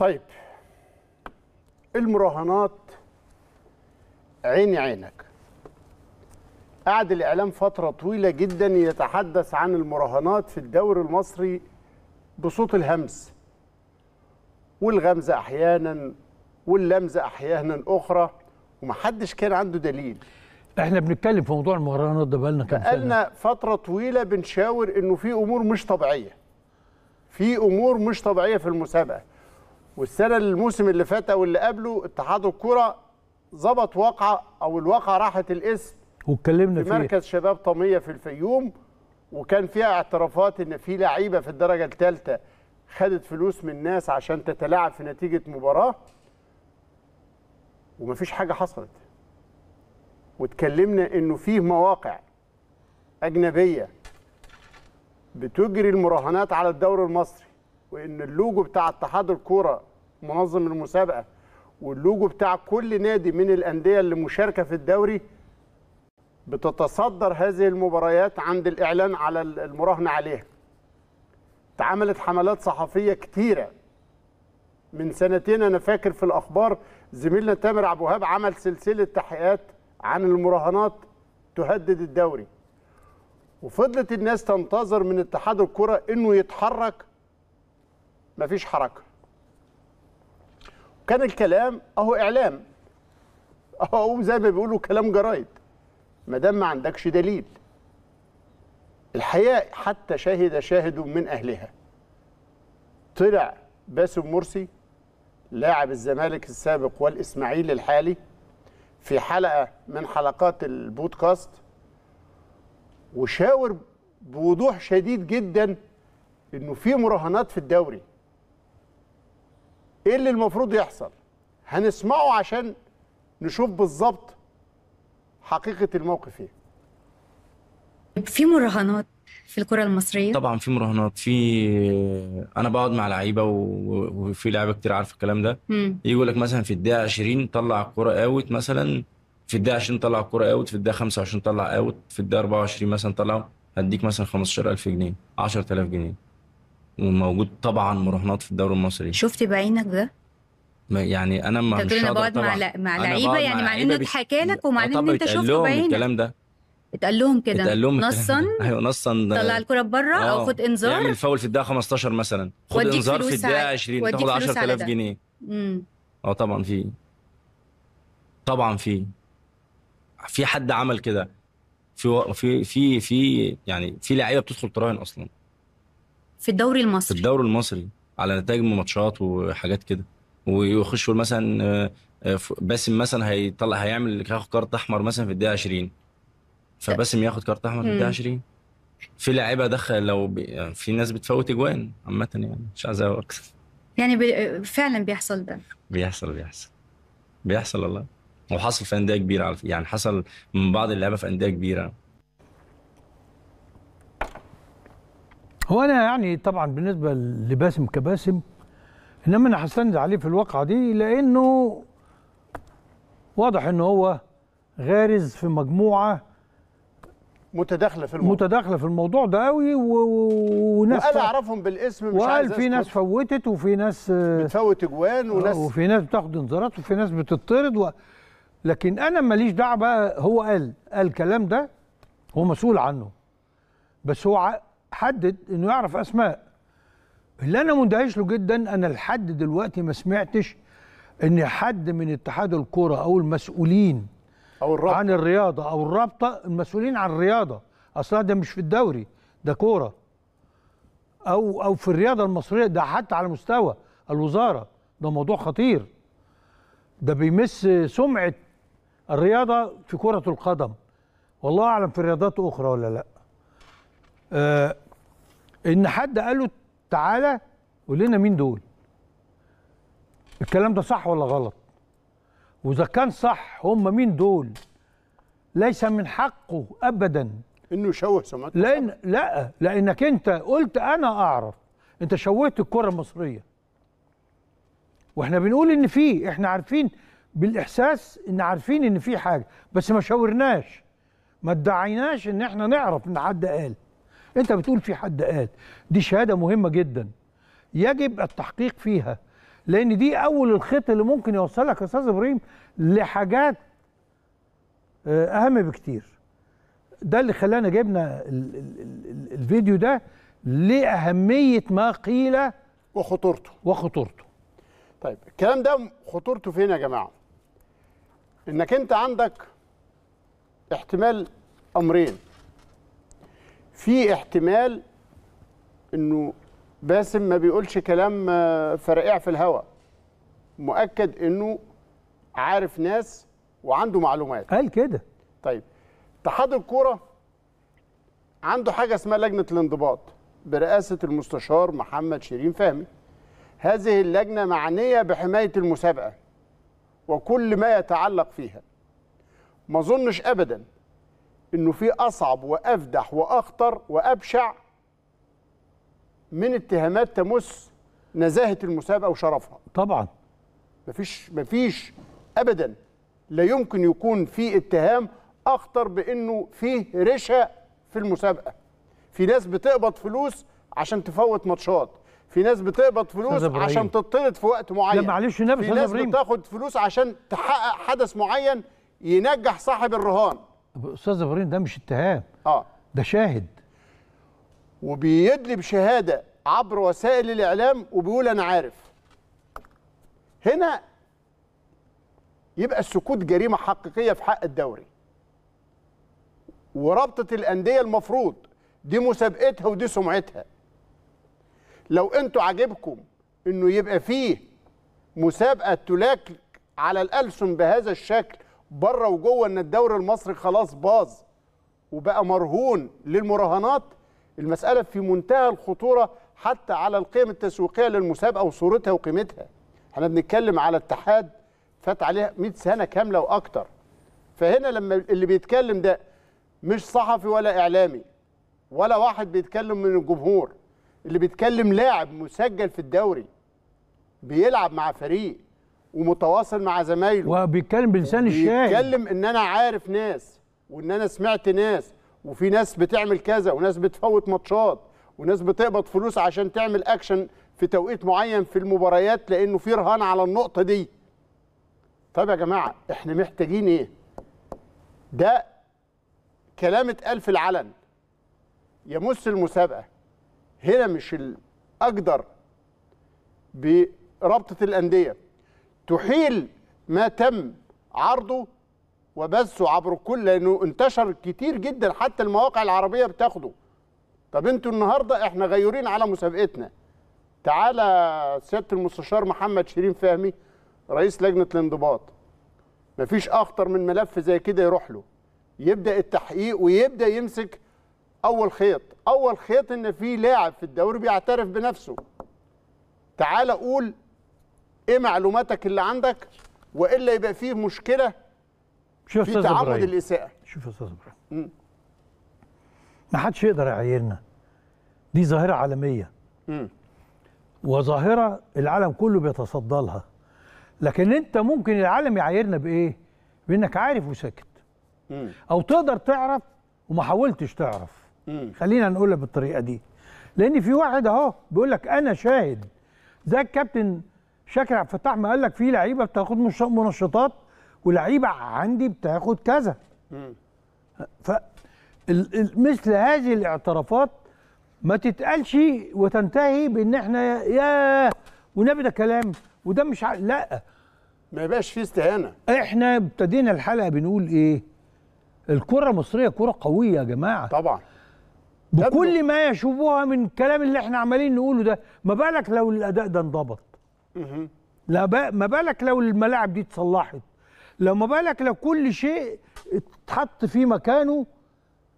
طيب المراهنات عيني عينك قعد الإعلام فترة طويلة جدا يتحدث عن المراهنات في الدوري المصري بصوت الهمس والغمزة أحيانا واللمزة أحيانا أخرى ومحدش كان عنده دليل احنا بنتكلم في موضوع المراهنات ده بقالنا كام سنه بقالنا فتره طويله بنشاور انه في امور مش طبيعيه في امور مش طبيعيه في المسابقه والسنه الموسم اللي فات او اللي قبله اتحاد الكره ظبط واقعه او الواقعه راحت الاسم واتكلمنا في فيه. مركز شباب طميه في الفيوم وكان فيها اعترافات ان في لعيبه في الدرجه الثالثه خدت فلوس من الناس عشان تتلاعب في نتيجه مباراه ومفيش حاجه حصلت واتكلمنا انه فيه مواقع اجنبيه بتجري المراهنات على الدوري المصري وان اللوجو بتاع اتحاد الكوره منظم المسابقه واللوجو بتاع كل نادي من الانديه اللي مشاركه في الدوري بتتصدر هذه المباريات عند الاعلان على المراهنه عليها اتعملت حملات صحفيه كتيره من سنتين انا فاكر في الاخبار زميلنا تامر عبد الوهاب عمل سلسله تحقيقات عن المراهنات تهدد الدوري وفضلت الناس تنتظر من اتحاد الكره انه يتحرك مفيش حركه كان الكلام اهو اعلام اهو زي ما بيقولوا كلام جرايد ما دام ما عندكش دليل الحقيقه حتى شهد شاهد من اهلها طلع باسم مرسي لاعب الزمالك السابق والاسماعيلي الحالي في حلقه من حلقات البودكاست وشاور بوضوح شديد جدا انه في مراهنات في الدوري ايه اللي المفروض يحصل هنسمعه عشان نشوف بالظبط حقيقه الموقف ايه في مراهنات في الكره المصريه طبعا في مراهنات في انا بقعد مع لعيبه و... وفي لعيبه كتير عارفه الكلام ده يقول لك مثلا في الدقيقه 20 طلع الكره اوت مثلا في الدقيقه 20 طلع الكره اوت في الدقيقه 25 طلع اوت في الدقيقه 24 مثلا طلع هديك مثلا 15000 جنيه 10000 جنيه وموجود طبعا مراهنات في الدوري المصري شفت بعينك ده؟ يعني انا ما مش هقدر طبعا يعني مع, مع لعيبه يعني مع انه اتحكى لك ومع ان آه انت شفته بعينك الكلام ده اتقال لهم كده اتقال لهم نصا ايوه نصا طلع الكره بره او آه. خد انذار يعمل فاول في الدقيقه 15 مثلا خد انذار في الدقيقه 20 تاخد 10000 جنيه امم اه طبعا في طبعا في في حد عمل كده في في في في يعني في لعيبه بتدخل تراهن اصلا في الدوري المصري في الدوري المصري على نتائج ماتشات وحاجات كده ويخش يقول مثلا آه، باسم مثلا هيطلع هيعمل هياخد كارت احمر مثلا في الدقيقه 20 فباسم ياخد كارت احمر في الدقيقه 20 في لعيبه دخل لو بي... يعني في ناس بتفوت اجوان عامه يعني مش عايز اكتر يعني بي... فعلا بيحصل ده بيحصل بيحصل بيحصل والله وحصل في انديه كبيره على يعني حصل من بعض اللعيبه في انديه كبيره هو انا يعني طبعا بالنسبه لباسم كباسم انما انا هستند عليه في الواقعه دي لانه واضح ان هو غارز في مجموعه متداخله في الموضوع متداخله في الموضوع ده قوي وناس وقال اعرفهم بالاسم مش وقال في ناس فوتت وفي ناس بتفوت اجوان آه، وناس وفي ناس بتاخد انذارات وفي ناس بتطرد و... لكن انا ماليش دعوه بقى هو قال قال الكلام ده هو مسؤول عنه بس هو حدد انه يعرف اسماء اللي انا مندهش له جدا انا لحد دلوقتي ما سمعتش ان حد من اتحاد الكوره او المسؤولين او الرابطه عن الرياضه او الرابطه المسؤولين عن الرياضه اصلا ده مش في الدوري ده كوره او او في الرياضه المصريه ده حتى على مستوى الوزاره ده موضوع خطير ده بيمس سمعه الرياضه في كره القدم والله اعلم في رياضات اخرى ولا لا آه ان حد قال له تعالى قول لنا مين دول الكلام ده صح ولا غلط واذا كان صح هم مين دول ليس من حقه ابدا انه يشوه سمعته لان لا لانك انت قلت انا اعرف انت شوهت الكره المصريه واحنا بنقول ان في احنا عارفين بالاحساس ان عارفين ان في حاجه بس ما شاورناش ما ادعيناش ان احنا نعرف ان حد قال انت بتقول في حد قال دي شهاده مهمه جدا يجب التحقيق فيها لان دي اول الخيط اللي ممكن يوصلك يا استاذ ابراهيم لحاجات آه، اهم بكتير ده اللي خلانا جبنا الفيديو ده لاهميه ما قيل وخطورته وخطورته طيب الكلام ده خطورته فين يا جماعه انك انت عندك احتمال امرين في احتمال انه باسم ما بيقولش كلام آه، فرائع في الهواء مؤكد انه عارف ناس وعنده معلومات قال كده طيب اتحاد الكوره عنده حاجه اسمها لجنه الانضباط برئاسه المستشار محمد شيرين فهمي هذه اللجنه معنيه بحمايه المسابقه وكل ما يتعلق فيها ما اظنش ابدا انه في اصعب وافدح واخطر وابشع من اتهامات تمس نزاهه المسابقه وشرفها طبعا مفيش مفيش ابدا لا يمكن يكون في اتهام اخطر بانه فيه رشا في المسابقه في ناس بتقبض فلوس عشان تفوت ماتشات في ناس بتقبض فلوس عشان تطرد في وقت معين لا معلش نبس في ناس بتاخد فلوس عشان تحقق حدث معين ينجح صاحب الرهان استاذ ابراهيم ده مش اتهام اه ده شاهد وبيدلي بشهاده عبر وسائل الاعلام وبيقول انا عارف هنا يبقى السكوت جريمه حقيقيه في حق الدوري ورابطه الانديه المفروض دي مسابقتها ودي سمعتها لو انتوا عاجبكم انه يبقى فيه مسابقه تلاك على الالسن بهذا الشكل بره وجوه ان الدوري المصري خلاص باظ وبقى مرهون للمراهنات المساله في منتهى الخطوره حتى على القيم التسويقيه للمسابقه وصورتها وقيمتها احنا بنتكلم على اتحاد فات عليها 100 سنه كامله واكتر فهنا لما اللي بيتكلم ده مش صحفي ولا اعلامي ولا واحد بيتكلم من الجمهور اللي بيتكلم لاعب مسجل في الدوري بيلعب مع فريق ومتواصل مع زمايله وبيتكلم بلسان الشاي بيتكلم ان انا عارف ناس وان انا سمعت ناس وفي ناس بتعمل كذا وناس بتفوت ماتشات وناس بتقبض فلوس عشان تعمل اكشن في توقيت معين في المباريات لانه في رهان على النقطه دي طب يا جماعه احنا محتاجين ايه ده كلام اتقال في العلن يمس المسابقه هنا مش الاقدر برابطه الانديه تحيل ما تم عرضه وبثه عبر الكل لانه انتشر كتير جدا حتى المواقع العربيه بتاخده طب انتوا النهارده احنا غيورين على مسابقتنا تعالى سياده المستشار محمد شيرين فهمي رئيس لجنه الانضباط مفيش اخطر من ملف زي كده يروح له يبدا التحقيق ويبدا يمسك اول خيط اول خيط ان في لاعب في الدوري بيعترف بنفسه تعالى قول ايه معلوماتك اللي عندك والا يبقى فيه مشكله شوف في تعمد الاساءه شوف يا استاذ ابراهيم ما حدش يقدر يعايرنا دي ظاهره عالميه م. وظاهره العالم كله بيتصدى لها لكن انت ممكن العالم يعايرنا بايه بانك عارف وساكت م. او تقدر تعرف وما حاولتش تعرف م. خلينا نقولها بالطريقه دي لان في واحد اهو بيقول لك انا شاهد زي الكابتن شاكر عبد الفتاح ما قال لك في لعيبه بتاخد منشطات ولعيبه عندي بتاخد كذا ف مثل هذه الاعترافات ما تتقالش وتنتهي بان احنا يا ونبي ده كلام وده مش ع... لا ما يبقاش فيه استهانه احنا ابتدينا الحلقه بنقول ايه الكره المصريه كره قويه يا جماعه طبعا بكل ما يشوبوها من الكلام اللي احنا عمالين نقوله ده ما بالك لو الاداء ده انضبط لا بقى ما بالك لو الملاعب دي اتصلحت لو ما بالك لو كل شيء اتحط في مكانه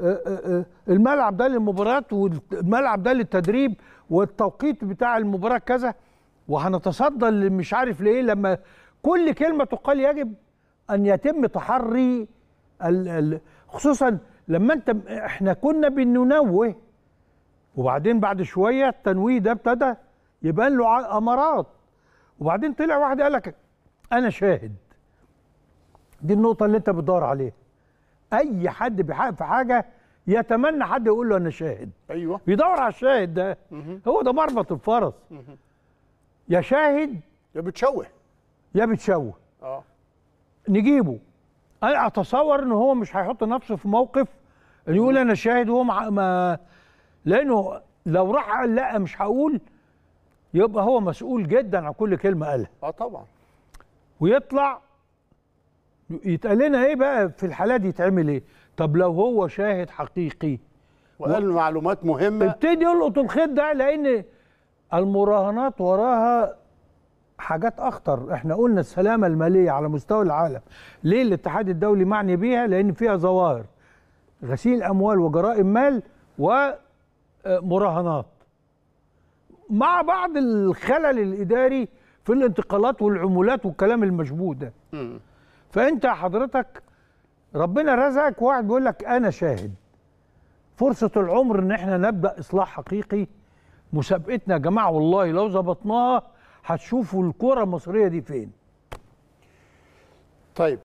آه، آه، آه، الملعب ده للمباريات والملعب ده للتدريب والتوقيت بتاع المباراه كذا وهنتصدى مش عارف ليه لما كل كلمه تقال يجب ان يتم تحري خصوصا لما انت احنا كنا بننوه وبعدين بعد شويه التنويه ده ابتدى يبان له امارات وبعدين طلع واحد قال لك انا شاهد دي النقطه اللي انت بتدور عليها اي حد بيحقق في حاجه يتمنى حد يقول له انا شاهد ايوه بيدور على الشاهد ده هو ده مربط الفرس يا شاهد يا بتشوه يا بتشوه اه نجيبه انا اتصور ان هو مش هيحط نفسه في موقف يقول انا شاهد وهو ما لانه لو راح قال لا مش هقول يبقى هو مسؤول جدا عن كل كلمه قالها اه طبعا ويطلع يتقال لنا ايه بقى في الحاله دي يتعمل ايه طب لو هو شاهد حقيقي وقال و... معلومات مهمه ابتدي يلقط الخيط ده لان المراهنات وراها حاجات اخطر احنا قلنا السلامه الماليه على مستوى العالم ليه الاتحاد الدولي معني بيها لان فيها ظواهر غسيل اموال وجرائم مال ومراهنات آه، مع بعض الخلل الاداري في الانتقالات والعمولات والكلام المشبوه ده م. فانت حضرتك ربنا رزقك واحد بيقول لك انا شاهد فرصه العمر ان احنا نبدا اصلاح حقيقي مسابقتنا يا جماعه والله لو ظبطناها هتشوفوا الكره المصريه دي فين طيب